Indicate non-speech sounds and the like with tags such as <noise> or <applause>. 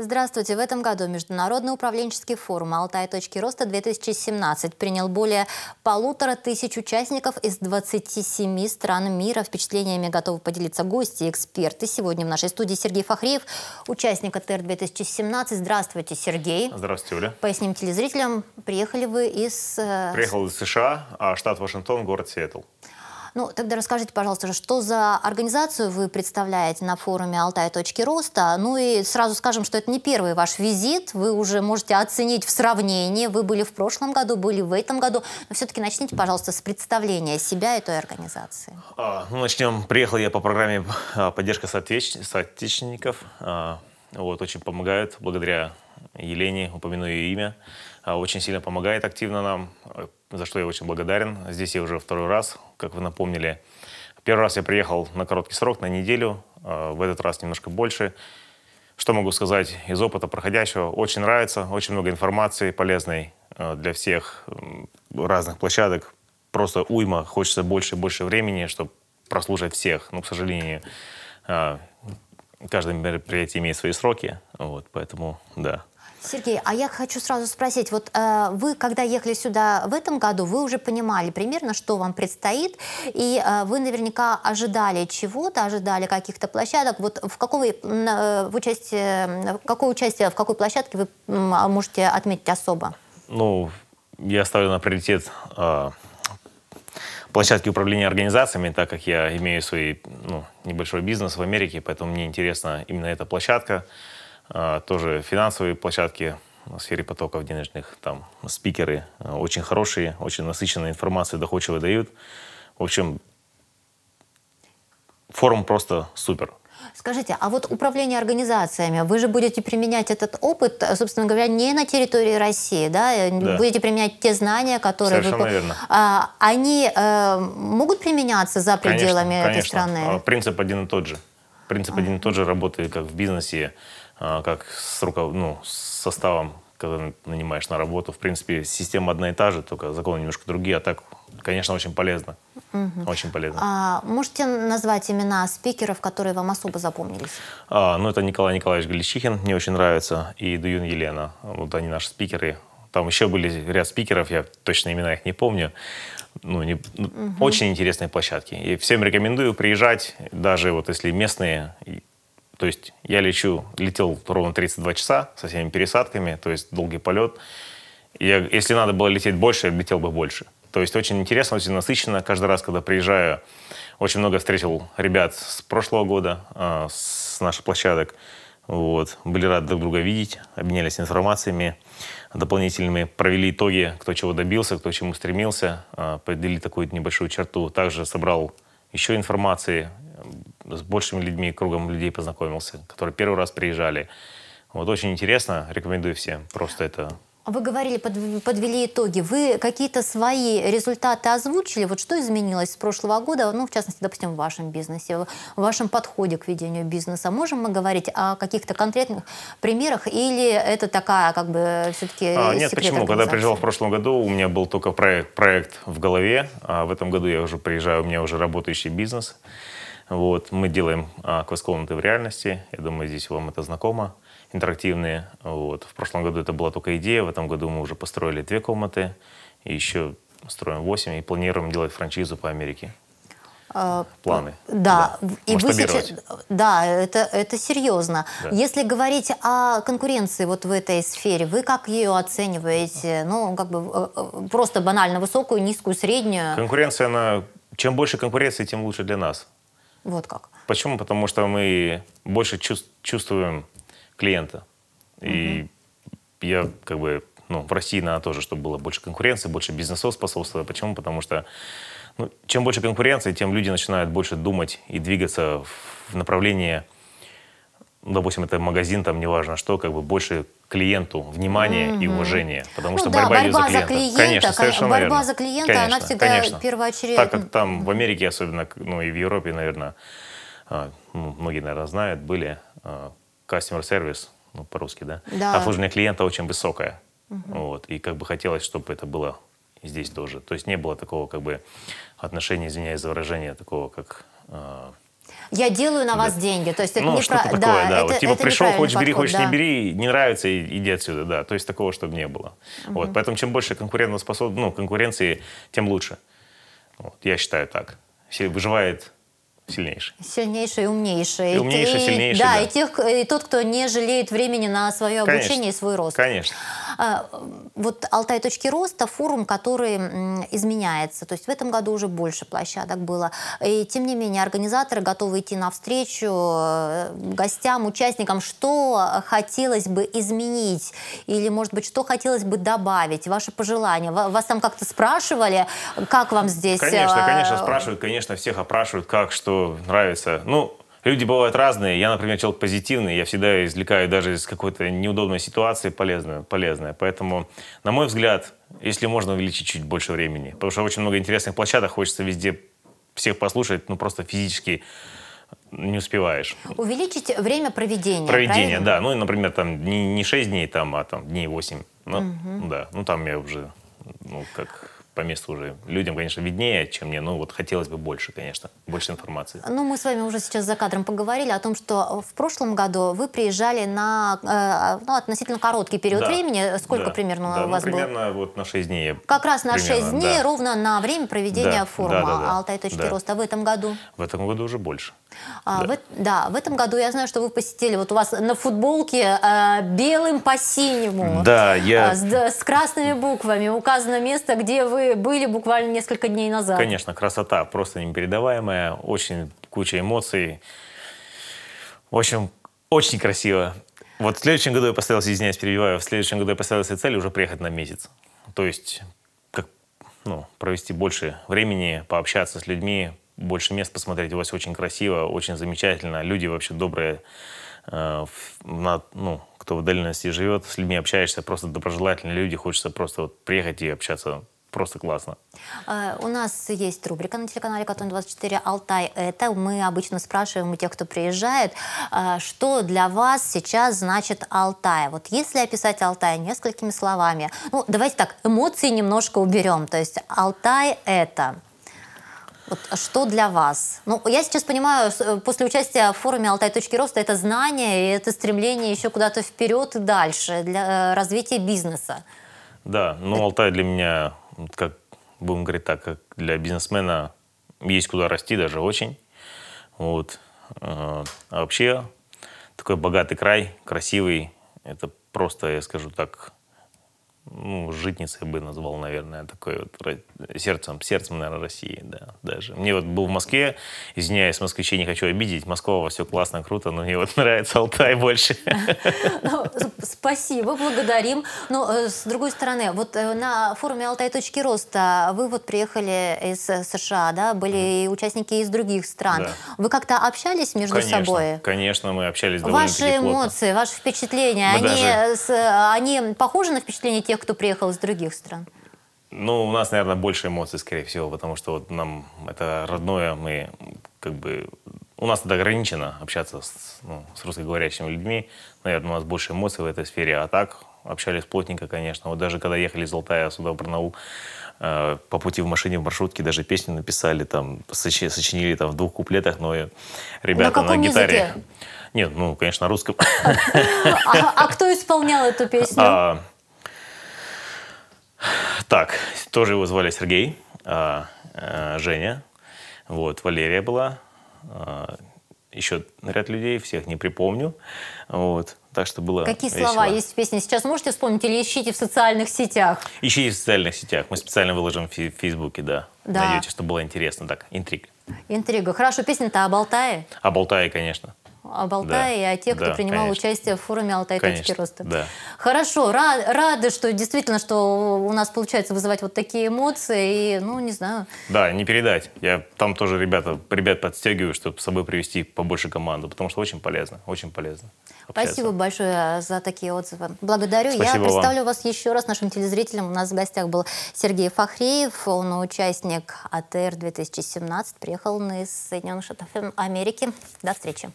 Здравствуйте. В этом году Международный управленческий форум «Алтай. Точки роста-2017» принял более полутора тысяч участников из 27 стран мира. Впечатлениями готовы поделиться гости и эксперты. Сегодня в нашей студии Сергей Фахреев, участник АТР-2017. Здравствуйте, Сергей. Здравствуйте, Оля. Поясним телезрителям, приехали вы из... Э, Приехал из США, а штат Вашингтон, город Сиэтл. Ну, тогда расскажите, пожалуйста, что за организацию вы представляете на форуме «Алтай. Точки роста». Ну и сразу скажем, что это не первый ваш визит. Вы уже можете оценить в сравнении. Вы были в прошлом году, были в этом году. Но все-таки начните, пожалуйста, с представления себя и той организации. А, ну, начнем. Приехал я по программе а, «Поддержка соотече... соотечественников». А, вот, очень помогают благодаря Елене, упомяну ее имя. Э, очень сильно помогает активно нам, э, за что я очень благодарен. Здесь я уже второй раз, как вы напомнили. Первый раз я приехал на короткий срок, на неделю, э, в этот раз немножко больше. Что могу сказать из опыта проходящего? Очень нравится, очень много информации полезной для всех разных площадок. Просто уйма, хочется больше и больше времени, чтобы прослушать всех. Но, ну, к сожалению, каждое мероприятие имеет свои сроки, вот, поэтому да. Сергей, а я хочу сразу спросить, вот э, вы, когда ехали сюда в этом году, вы уже понимали примерно, что вам предстоит, и э, вы наверняка ожидали чего-то, ожидали каких-то площадок. Вот в, какой, э, в участие, в какое участие, в какой площадке вы э, можете отметить особо? Ну, я ставлю на приоритет э, площадки управления организациями, так как я имею свой ну, небольшой бизнес в Америке, поэтому мне интересна именно эта площадка. А, тоже финансовые площадки в сфере потоков денежных, там спикеры э, очень хорошие, очень насыщенная информация доходчиво дают. В общем, форум просто супер. Скажите, а вот управление организациями, вы же будете применять этот опыт, э, собственно говоря, не на территории России, да? Э, да. Будете применять те знания, которые... Совершенно вы... верно. А, они э, могут применяться за пределами конечно, этой конечно. страны? А, принцип один и тот же. Принцип а. один и тот же работает как в бизнесе, а, как с, руков... ну, составом, когда нанимаешь на работу. В принципе, система одна и та же, только законы немножко другие, а так, конечно, очень полезно. Угу. Очень полезно. А, можете назвать имена спикеров, которые вам особо запомнились? А, ну, это Николай Николаевич Галичихин, мне очень нравится, и Дуюн Елена. Вот они наши спикеры. Там еще были ряд спикеров, я точно имена их не помню. Ну, не, угу. Очень интересные площадки. И всем рекомендую приезжать, даже вот если местные. То есть я лечу, летел ровно 32 часа со всеми пересадками, то есть долгий полет. Я, если надо было лететь больше, я летел бы больше. То есть очень интересно, очень насыщенно. Каждый раз, когда приезжаю, очень много встретил ребят с прошлого года, а, с наших площадок. Вот. Были рады друг друга видеть, обменялись информациями дополнительными, провели итоги, кто чего добился, кто чему стремился, а, поделили такую небольшую черту. Также собрал еще информации, с большими людьми, кругом людей познакомился, которые первый раз приезжали. Вот очень интересно, рекомендую всем. Просто это вы говорили, подвели итоги. Вы какие-то свои результаты озвучили? Вот что изменилось с прошлого года, ну, в частности, допустим, в вашем бизнесе, в вашем подходе к ведению бизнеса? Можем мы говорить о каких-то конкретных примерах или это такая, как бы, все-таки а, Нет, почему? Когда приезжал в прошлом году, у меня был только проект, проект в голове, а в этом году я уже приезжаю, у меня уже работающий бизнес. Вот, мы делаем а, квест-комнаты в реальности. Я думаю, здесь вам это знакомо интерактивные. Вот. В прошлом году это была только идея, в этом году мы уже построили две комнаты, и еще строим восемь и планируем делать франшизу по Америке. А, Планы. Да, да. и вы сейчас, да, это, это серьезно. Да. Если говорить о конкуренции вот в этой сфере, вы как ее оцениваете? Ну, как бы э, э, просто банально высокую, низкую, среднюю? Конкуренция, она... Чем больше конкуренции, тем лучше для нас. Вот как. Почему? Потому что мы больше чувствуем клиента. И угу. я как бы, ну, в России надо тоже, чтобы было больше конкуренции, больше бизнесов способствовало. Почему? Потому что ну, чем больше конкуренции, тем люди начинают больше думать и двигаться в направлении, ну, допустим, это магазин, там неважно что, как бы больше клиенту внимания mm-hmm. и уважения, потому ну, что да, борьба, борьба за клиента. За клиента конечно, совершенно борьба верно. за клиента, конечно, она всегда конечно. первоочередная. Так как там в Америке особенно, ну и в Европе, наверное, а, ну, многие, наверное, знают, были а, customer service, ну, по-русски, да? да, обслуживание клиента очень высокое. Угу. Вот, и как бы хотелось, чтобы это было здесь тоже. То есть не было такого как бы отношения, извиняюсь за выражение, такого как... Э, я делаю на да. вас деньги. То есть это ну, не про... такое, да. да. Это, вот, типа это пришел, хочешь подход, бери, хочешь да. не бери, не нравится, иди отсюда, да. То есть такого, чтобы не было. Угу. Вот, поэтому чем больше конкурентоспособ... ну, конкуренции, тем лучше. Вот, я считаю так. Все выживает сильнейший. Сильнейший и умнейший. И умнейший, и, сильнейший, да, да. И, тех, и тот, кто не жалеет времени на свое обучение и свой рост. Конечно. А, вот Алтай точки роста, форум, который изменяется. То есть в этом году уже больше площадок было. И тем не менее организаторы готовы идти навстречу э, гостям, участникам. Что хотелось бы изменить? Или, может быть, что хотелось бы добавить? Ваши пожелания? Вас там как-то спрашивали, как вам здесь? Конечно, э, конечно, спрашивают, конечно, всех опрашивают, как, что нравится. Ну, люди бывают разные. Я, например, человек позитивный. Я всегда извлекаю даже из какой-то неудобной ситуации полезное. полезное. Поэтому, на мой взгляд, если можно увеличить чуть больше времени. Потому что очень много интересных площадок. Хочется везде всех послушать. Ну, просто физически не успеваешь. Увеличить время проведения. проведения, да. Ну, например, там не, не 6 дней, там, а там дней 8. Ну, угу. да. Ну, там я уже, ну, как по месту уже людям, конечно, виднее, чем мне, но вот хотелось бы больше, конечно, больше информации. Ну, мы с вами уже сейчас за кадром поговорили о том, что в прошлом году вы приезжали на э, ну, относительно короткий период да. времени. Сколько да. примерно да. у вас ну, было? Примерно вот на 6 дней. Как раз на примерно, 6 дней, да. ровно на время проведения да. форума да, да, да. «Алтай. Точки да. роста». В этом году? В этом году уже больше. А, да. В, да, в этом году я знаю, что вы посетили, вот у вас на футболке э, белым по синему. Да, я... Э, с, с красными буквами указано место, где вы были буквально несколько дней назад. Конечно, красота просто непередаваемая, очень куча эмоций. В общем, очень красиво. Вот в следующем году я поставил, извиняюсь, перебиваю, в следующем году я поставил себе цель уже приехать на месяц. То есть как, ну, провести больше времени, пообщаться с людьми, больше мест посмотреть. У вас очень красиво, очень замечательно. Люди вообще добрые. Э, на, ну, кто в дальности живет, с людьми общаешься, просто доброжелательные люди. Хочется просто вот приехать и общаться просто классно. А, у нас есть рубрика на телеканале «Катун-24 Алтай». Это мы обычно спрашиваем у тех, кто приезжает, а, что для вас сейчас значит Алтай. Вот если описать Алтай несколькими словами, ну, давайте так, эмоции немножко уберем. То есть Алтай – это… Вот что для вас? Ну, я сейчас понимаю, э, после участия в форуме «Алтай. Точки роста» это знание и это стремление еще куда-то вперед и дальше для э, развития бизнеса. Да, ну это... Алтай для меня как будем говорить так, как для бизнесмена есть куда расти, даже очень. Вот. Э, а вообще такой богатый край, красивый, это просто, я скажу так, ну, житницей бы назвал, наверное, такой вот сердцем, сердцем, наверное, России, да, даже. Мне вот был в Москве, извиняюсь, москвичей не хочу обидеть, Москва, все классно, круто, но мне вот <laughs> нравится Алтай больше. <laughs> Ну, спасибо, благодарим. Но, э, с другой стороны, вот э, на форуме «Алтай. Точки роста» вы вот приехали из э, США, да, были участники из других стран. Вы как-то общались между собой? Конечно, мы общались довольно Ваши эмоции, ваши впечатления, они похожи на впечатления тех, тех, кто приехал из других стран? Ну, у нас, наверное, больше эмоций, скорее всего, потому что вот нам это родное, мы как бы... У нас это ограничено общаться с, ну, с русскоговорящими людьми. Наверное, у нас больше эмоций в этой сфере. А так, общались плотненько, конечно. Вот даже когда ехали из Алтая сюда в Барнаул, э, по пути в машине, в маршрутке даже песню написали, там, сочи, сочинили там в двух куплетах, но ребята на, на гитаре... Языке? Нет, ну, конечно, на русском. А, а кто исполнял эту <laughs> а, песню? Так, тоже его звали Сергей, а, а, Женя, вот, Валерия была, а, еще ряд людей, всех не припомню. Вот. Так что было Какие весело. слова есть в песне? Сейчас можете вспомнить или ищите в социальных сетях? Ищите в социальных сетях. Мы специально выложим в Фейсбуке, да. да. Найдете, что было интересно. Так, интрига. Интрига. Хорошо, песня-то о Болтае? О Болтае, конечно об Алтае да. и о тех, да, кто принимал конечно. участие в форуме «Алтай. Точки роста». Да. Хорошо, рад, рады, что действительно, что у нас получается вызывать вот такие эмоции, и, ну, не знаю. Да, не передать. Я там тоже ребята, ребят подстегиваю, чтобы с собой привести побольше команду, потому что очень полезно, очень полезно. Общаться. Спасибо большое за такие отзывы. Благодарю. Спасибо Я представлю вам. вас еще раз нашим телезрителям. У нас в гостях был Сергей Фахреев, он участник АТР 2017, приехал из Соединенных Штатов Америки. До встречи.